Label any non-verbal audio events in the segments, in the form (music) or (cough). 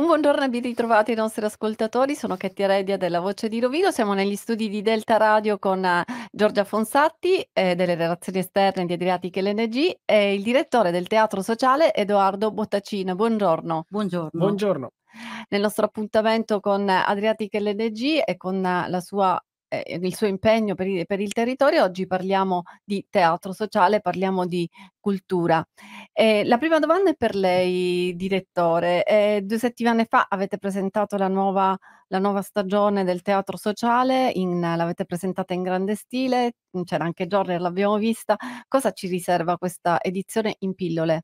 Un buongiorno e ben ritrovati i nostri ascoltatori, sono Chetti Redia della Voce di Rovino, siamo negli studi di Delta Radio con eh, Giorgia Fonsatti eh, delle relazioni esterne di Adriatic LNG e il direttore del teatro sociale Edoardo Bottacina. Buongiorno. Buongiorno. Buongiorno nel nostro appuntamento con Adriatic LNG e con la sua eh, ehm, il suo impegno per il, per il, territorio. Oggi parliamo di teatro sociale, parliamo di cultura. Eh, la prima domanda è per lei, direttore. Eh, due settimane fa avete presentato la nuova, la nuova stagione del teatro sociale, in, l'avete presentata in grande stile, c'era anche Jordan, l'abbiamo vista. Cosa ci riserva questa edizione in pillole?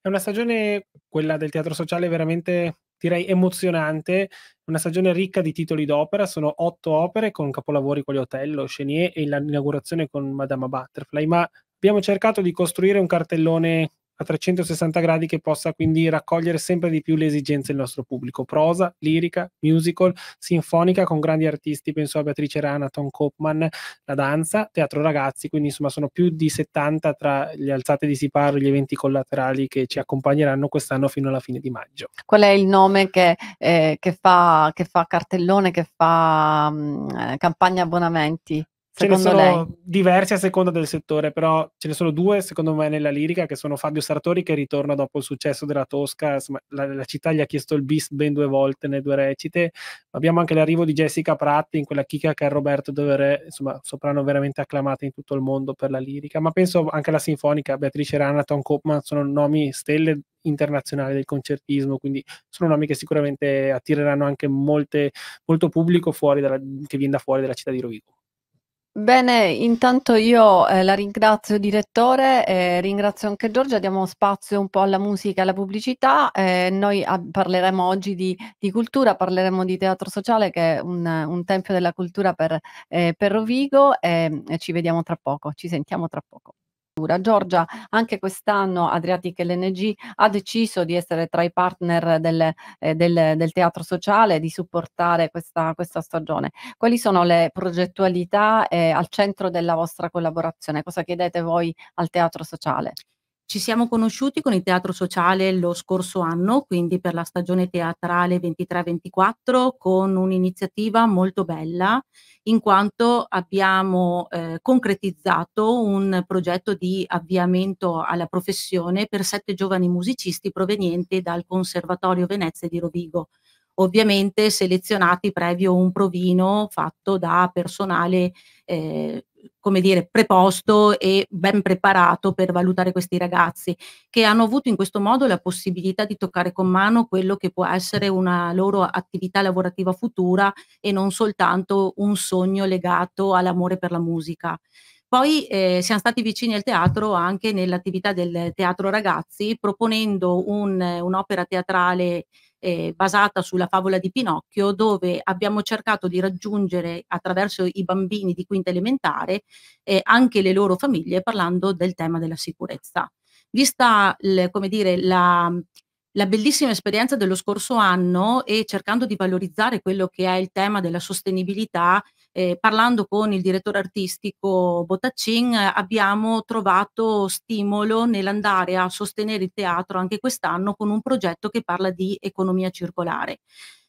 È una stagione, quella del teatro sociale, veramente direi emozionante, una stagione ricca di titoli d'opera, sono otto opere con capolavori quali Otello, Chenier e l'inaugurazione con Madama Butterfly, ma abbiamo cercato di costruire un cartellone a 360 gradi che possa quindi raccogliere sempre di più le esigenze del nostro pubblico, prosa, lirica, musical, sinfonica con grandi artisti, penso a Beatrice Rana, Tom Copman, la danza, teatro ragazzi, quindi insomma sono più di 70 tra le alzate di Siparo, gli eventi collaterali che ci accompagneranno quest'anno fino alla fine di maggio. Qual è il nome che, eh, che, fa, che fa, cartellone, che fa mh, mm, eh, campagna abbonamenti? Ce ne sono lei? diversi a seconda del settore, però ce ne sono due secondo me nella lirica che sono Fabio Sartori che ritorna dopo il successo della Tosca, la, la, città gli ha chiesto il bis ben due volte nelle due recite, abbiamo anche l'arrivo di Jessica Pratti in quella chicca che è Roberto Dovere, insomma soprano veramente acclamata in tutto il mondo per la lirica, ma penso anche alla sinfonica, Beatrice Rana, Tom Kopman sono nomi stelle internazionali del concertismo, quindi sono nomi che sicuramente attireranno anche molte, molto pubblico fuori dalla, che viene da fuori dalla città di Rovigo. Bene, intanto io eh, la ringrazio direttore, eh, ringrazio anche Giorgia, diamo spazio un po' alla musica e alla pubblicità. Eh, noi a- parleremo oggi di, di, cultura, parleremo di teatro sociale che è un, un tempio della cultura per, eh, per Rovigo e ci vediamo tra poco, ci sentiamo tra poco. Giorgia, anche quest'anno Adriatic LNG ha deciso di essere tra i partner del, eh, del, del teatro sociale, di supportare questa, questa, stagione. Quali sono le progettualità eh, al centro della vostra collaborazione? Cosa chiedete voi al teatro sociale? Ci siamo conosciuti con il teatro sociale lo scorso anno, quindi per la stagione teatrale 23-24, con un'iniziativa molto bella, in quanto abbiamo eh, concretizzato un progetto di avviamento alla professione per sette giovani musicisti provenienti dal Conservatorio Venezia di Rovigo ovviamente selezionati previo un provino fatto da personale eh, come dire, preposto e ben preparato per valutare questi ragazzi, che hanno avuto in questo modo la possibilità di toccare con mano quello che può essere una loro attività lavorativa futura e non soltanto un sogno legato all'amore per la musica. Poi eh, siamo stati vicini al teatro anche nell'attività del teatro ragazzi, proponendo un'opera un teatrale eh, basata sulla favola di Pinocchio, dove abbiamo cercato di raggiungere attraverso i bambini di quinta elementare eh, anche le loro famiglie parlando del tema della sicurezza. Vista l, come dire, la, la bellissima esperienza dello scorso anno e cercando di valorizzare quello che è il tema della sostenibilità eh, parlando con il direttore artistico Bottaccin abbiamo trovato stimolo nell'andare a sostenere il teatro anche quest'anno con un progetto che parla di economia circolare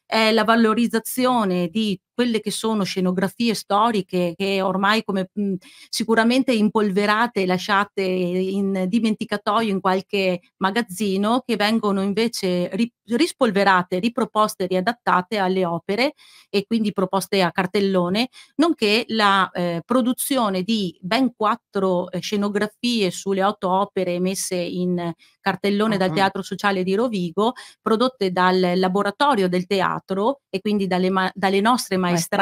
è la valorizzazione di quelle che sono scenografie storiche che ormai come mh, mhmm, sicuramente impolverate lasciate in dimenticatoio in qualche magazzino che vengono invece ri, rispolverate, riproposte, riadattate alle opere e quindi proposte a cartellone, nonché la eh, produzione di ben quattro eh, scenografie sulle otto opere messe in cartellone uh-huh. dal Teatro Sociale di Rovigo, prodotte dal laboratorio del teatro e quindi dalle, ma- dalle nostre maestranze,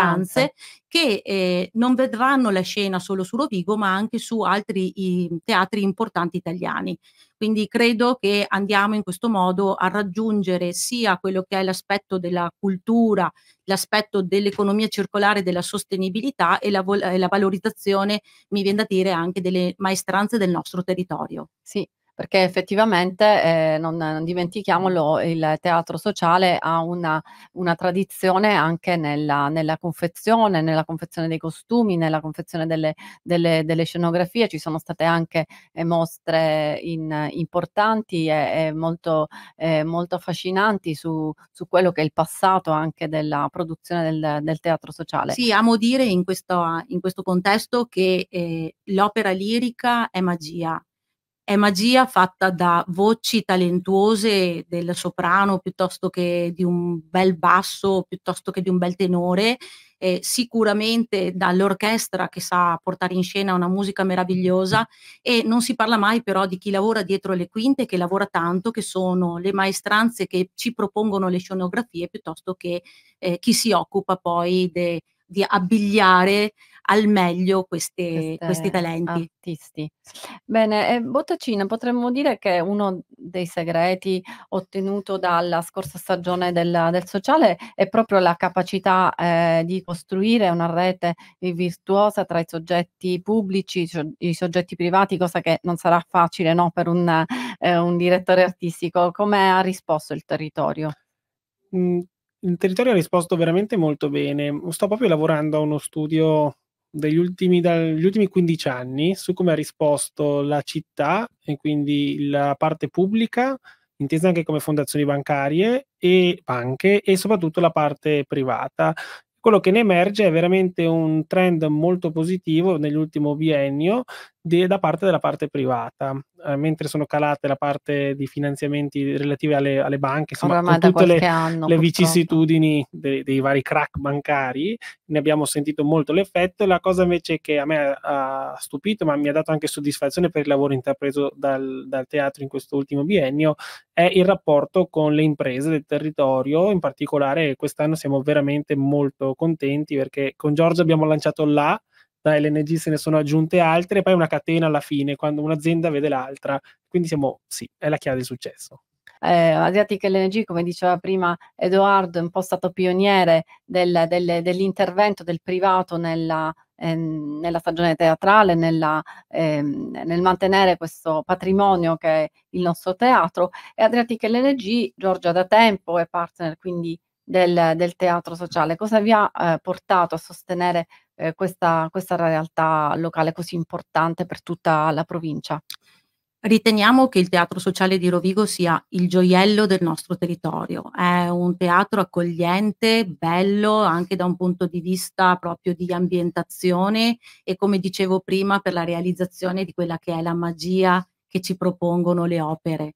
Maestranza. che eh, non vedranno la scena solo su Rovigo, ma anche su altri i, teatri importanti italiani. Quindi credo che andiamo in questo modo a raggiungere sia quello che è l'aspetto della cultura, l'aspetto dell'economia circolare, della sostenibilità e la, vol- e la valorizzazione, mi viene da dire, anche delle maestranze del nostro territorio. Sì, perché effettivamente eh, non, non, dimentichiamolo, il teatro sociale ha una, una tradizione anche nella, nella, confezione, nella confezione dei costumi, nella confezione delle, delle, delle scenografie, ci sono state anche eh, mostre in, importanti e, e molto, eh, molto affascinanti su, su, quello che è il passato anche della produzione del, del teatro sociale. Sì, amo dire in questo, in questo contesto che eh, l'opera lirica è magia è magia fatta da voci talentuose del soprano piuttosto che di un bel basso, piuttosto che di un bel tenore, eh, sicuramente dall'orchestra che sa portare in scena una musica meravigliosa e non si parla mai però di chi lavora dietro le quinte, che lavora tanto, che sono le maestranze che ci propongono le scenografie piuttosto che eh, chi si occupa poi de, di abbigliare al meglio queste, questi talenti. Artisti. Bene, e Bottacina, potremmo dire che uno dei segreti ottenuto dalla scorsa stagione del, del sociale è proprio la capacità eh, di costruire una rete virtuosa tra i soggetti pubblici, cioè, i soggetti privati, cosa che non sarà facile no, per un, eh, un direttore artistico. Come ha risposto il territorio? Mm, il territorio ha risposto veramente molto bene. Sto proprio lavorando a uno studio degli ultimi, dagli ultimi 15 anni su come ha risposto la città e quindi la parte pubblica, intesa anche come fondazioni bancarie e banche e soprattutto la parte privata. Quello che ne emerge è veramente un trend molto positivo nell'ultimo biennio de- da parte della parte privata, eh, mentre sono calate la parte di finanziamenti relativi alle, alle banche, insomma, Ormai con tutte le, anno, le vicissitudini de- dei vari crack bancari, ne abbiamo sentito molto l'effetto. La cosa invece che a me ha stupito, ma mi ha dato anche soddisfazione per il lavoro intrapreso dal, dal teatro in questo ultimo biennio, è il rapporto con le imprese del territorio, in particolare quest'anno siamo veramente molto contenti perché con Giorgio abbiamo lanciato la da LNG se ne sono aggiunte altre, poi una catena alla fine, quando un'azienda vede l'altra. Quindi siamo, sì, è la chiave del successo. Eh, Asiatic LNG, come diceva prima Edoardo, è un po' stato pioniere del, del, dell'intervento del privato nella, ehm, nella stagione teatrale, nella, ehm, nel mantenere questo patrimonio che è il nostro teatro. E Adriatic LNG, Giorgia da tempo è partner quindi del, del teatro sociale? Cosa vi ha eh, portato a sostenere eh, questa, questa realtà locale così importante per tutta la provincia? Riteniamo che il Teatro Sociale di Rovigo sia il gioiello del nostro territorio. È un teatro accogliente, bello anche da un punto di vista proprio di ambientazione e come dicevo prima per la realizzazione di quella che è la magia che ci propongono le opere.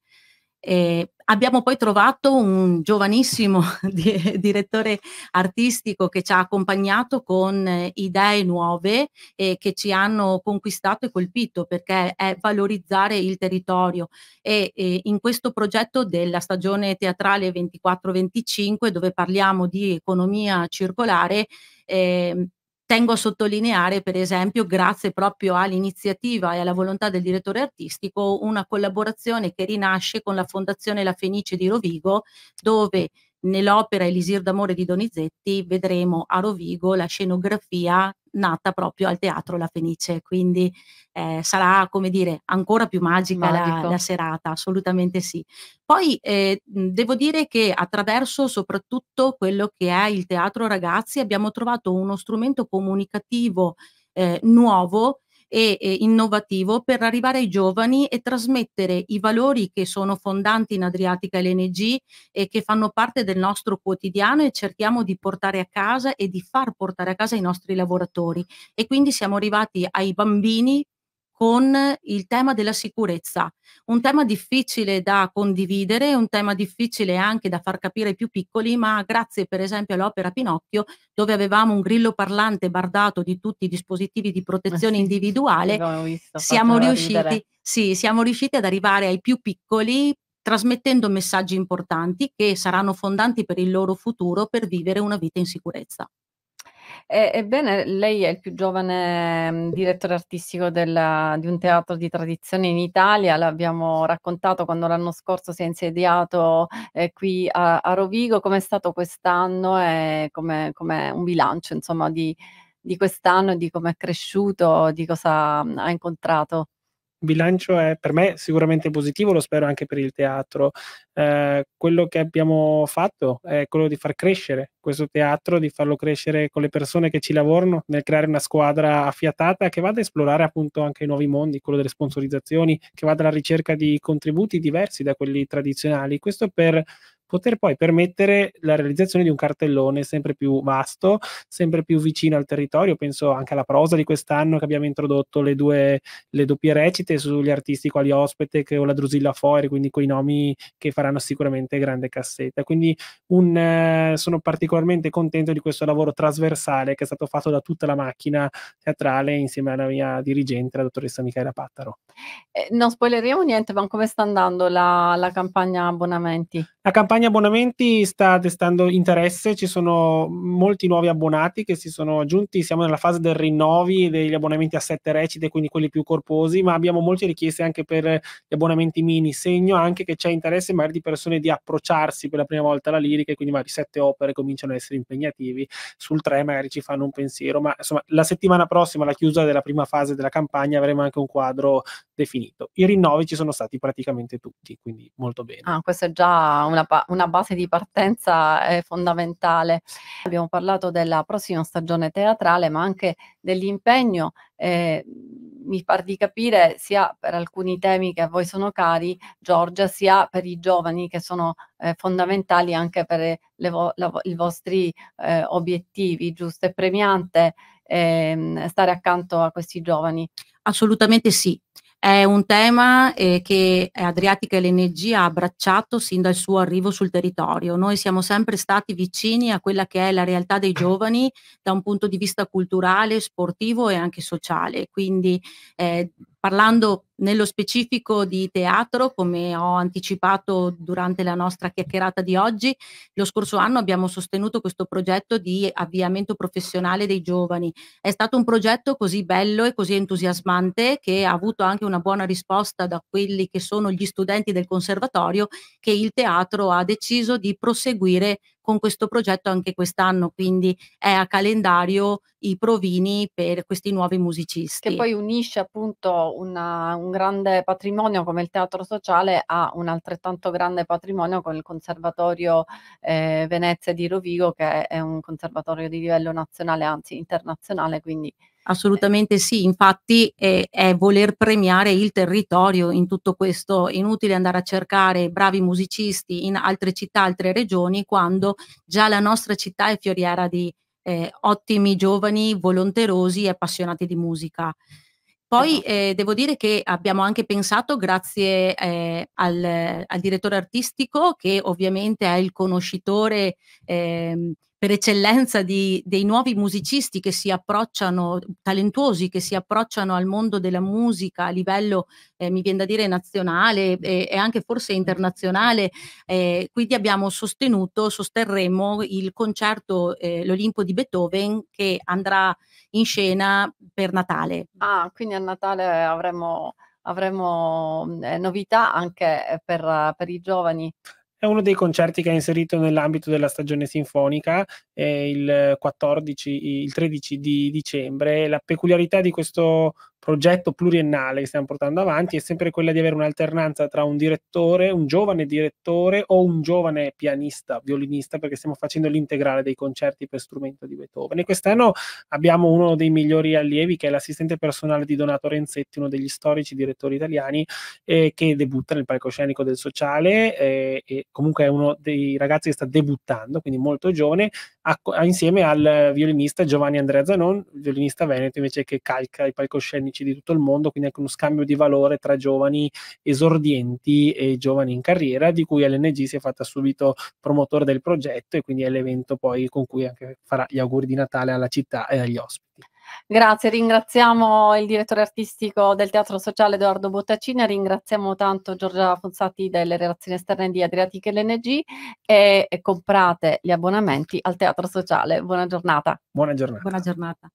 E Abbiamo poi trovato un giovanissimo (laughs) di- direttore artistico che ci ha accompagnato con eh, idee nuove e che ci hanno conquistato e colpito perché è valorizzare il territorio e, e in questo progetto della stagione teatrale 24-25 dove parliamo di economia circolare eh, Tengo a sottolineare, per esempio, grazie proprio all'iniziativa e alla volontà del direttore artistico, una collaborazione che rinasce con la Fondazione La Fenice di Rovigo, dove nell'opera Elisir d'amore di Donizetti vedremo a Rovigo la scenografia nata proprio al Teatro La Fenice, quindi eh, sarà, come dire, ancora più magica la, la, serata, assolutamente sì. Poi eh, devo dire che attraverso soprattutto quello che è il teatro ragazzi abbiamo trovato uno strumento comunicativo eh, nuovo e eh, innovativo per arrivare ai giovani e trasmettere i valori che sono fondanti in Adriatica LNG e che fanno parte del nostro quotidiano e cerchiamo di portare a casa e di far portare a casa i nostri lavoratori. E quindi siamo arrivati ai bambini con il tema della sicurezza, un tema difficile da condividere, un tema difficile anche da far capire ai più piccoli, ma grazie per esempio all'opera Pinocchio, dove avevamo un grillo parlante bardato di tutti i dispositivi di protezione sì, individuale, visto, siamo, riusciti, sì, siamo riusciti ad arrivare ai più piccoli trasmettendo messaggi importanti che saranno fondanti per il loro futuro per vivere una vita in sicurezza. E, ebbene, lei è il più giovane mm, direttore artistico della, di un teatro di tradizione in Italia, l'abbiamo raccontato quando l'anno scorso si è insediato eh, qui a, a Rovigo, com'è stato quest'anno e come un bilancio insomma, di, di quest'anno, di come è cresciuto, di cosa mm, ha incontrato bilancio è per me sicuramente positivo, lo spero anche per il teatro. Eh, quello che abbiamo fatto è quello di far crescere questo teatro, di farlo crescere con le persone che ci lavorano, nel creare una squadra affiatata che vada a esplorare appunto anche i nuovi mondi, quello delle sponsorizzazioni, che vada alla ricerca di contributi diversi da quelli tradizionali. Questo per poter poi permettere la realizzazione di un cartellone sempre più vasto, sempre più vicino al territorio. Penso anche alla prosa di quest'anno che abbiamo introdotto le due le doppie recite sugli artisti quali Ospetec o la Drusilla Foer, quindi quei nomi che faranno sicuramente grande cassetta. Quindi un, eh, sono particolarmente contento di questo lavoro trasversale che è stato fatto da tutta la macchina teatrale insieme alla mia dirigente, la dottoressa Michela Pattaro. Eh, non spoileriamo niente, ma come sta andando la, la campagna abbonamenti? La campagna abbonamenti sta destando interesse, ci sono molti nuovi abbonati che si sono aggiunti, siamo nella fase del rinnovi degli abbonamenti a sette recite, quindi quelli più corposi, ma abbiamo molte richieste anche per gli abbonamenti mini, segno anche che c'è interesse magari di persone di approcciarsi per la prima volta alla lirica e quindi magari sette opere cominciano ad essere impegnativi, sul tre magari ci fanno un pensiero, ma insomma la settimana prossima, alla chiusa della prima fase della campagna, avremo anche un quadro definito. I rinnovi ci sono stati praticamente tutti, quindi molto bene. Ah, questo è già una, una base di partenza eh, fondamentale. Abbiamo parlato della prossima stagione teatrale, ma anche dell'impegno eh, mi par di capire sia per alcuni temi che a voi sono cari, Giorgia, sia per i giovani che sono eh, fondamentali anche per vo i vostri eh, obiettivi, giusto? È premiante ehm, stare accanto a questi giovani. Assolutamente sì. È un tema eh, che Adriatica LNG ha abbracciato sin dal suo arrivo sul territorio. Noi siamo sempre stati vicini a quella che è la realtà dei giovani da un punto di vista culturale, sportivo e anche sociale. Quindi eh, parlando nello specifico di teatro, come ho anticipato durante la nostra chiacchierata di oggi, lo scorso anno abbiamo sostenuto questo progetto di avviamento professionale dei giovani. È stato un progetto così bello e così entusiasmante che ha avuto anche una buona risposta da quelli che sono gli studenti del conservatorio che il teatro ha deciso di proseguire con questo progetto anche quest'anno, quindi è a calendario i provini per questi nuovi musicisti. Che poi unisce appunto una, un grande patrimonio come il teatro sociale a un altrettanto grande patrimonio con il Conservatorio eh, Venezia di Rovigo, che è un conservatorio di livello nazionale, anzi internazionale, quindi Assolutamente sì, infatti è, è, voler premiare il territorio in tutto questo, è inutile andare a cercare bravi musicisti in altre città, altre regioni, quando già la nostra città è fioriera di eh, ottimi giovani volonterosi e appassionati di musica. Poi eh, devo dire che abbiamo anche pensato, grazie eh, al, al, direttore artistico, che ovviamente è il conoscitore ehm, per eccellenza di, dei nuovi musicisti che si approcciano, talentuosi che si approcciano al mondo della musica a livello, eh, mi viene da dire, nazionale e, e anche forse internazionale. Eh, quindi abbiamo sostenuto, sosterremo il concerto eh, L'Olimpo di Beethoven che andrà in scena per Natale. Ah, quindi a Natale avremo avremo mm, eh, novità anche eh, per, per i giovani è uno dei concerti che ha inserito nell'ambito della stagione sinfonica eh, il, 14, il 13 di dicembre. La peculiarità di questo progetto pluriennale che stiamo portando avanti è sempre quella di avere un'alternanza tra un direttore, un giovane direttore o un giovane pianista, violinista, perché stiamo facendo l'integrale dei concerti per strumento di Beethoven. E quest'anno abbiamo uno dei migliori allievi che è l'assistente personale di Donato Renzetti, uno degli storici direttori italiani, eh, che debutta nel palcoscenico del sociale eh, e comunque è uno dei ragazzi che sta debuttando, quindi molto giovane, a, a, insieme al violinista Giovanni Andrea Zanon, violinista veneto invece che calca i palcoscenici economici di tutto il mondo, quindi anche uno scambio di valore tra giovani esordienti e giovani in carriera, di cui LNG si è fatta subito promotore del progetto e quindi è l'evento poi con cui anche farà gli auguri di Natale alla città e agli ospiti. Grazie, ringraziamo il direttore artistico del Teatro Sociale Edoardo Bottacini, ringraziamo tanto Giorgia Fonsati delle relazioni esterne di Adriatic LNG e comprate gli abbonamenti al Teatro Sociale. Buona giornata. Buona giornata. Buona giornata.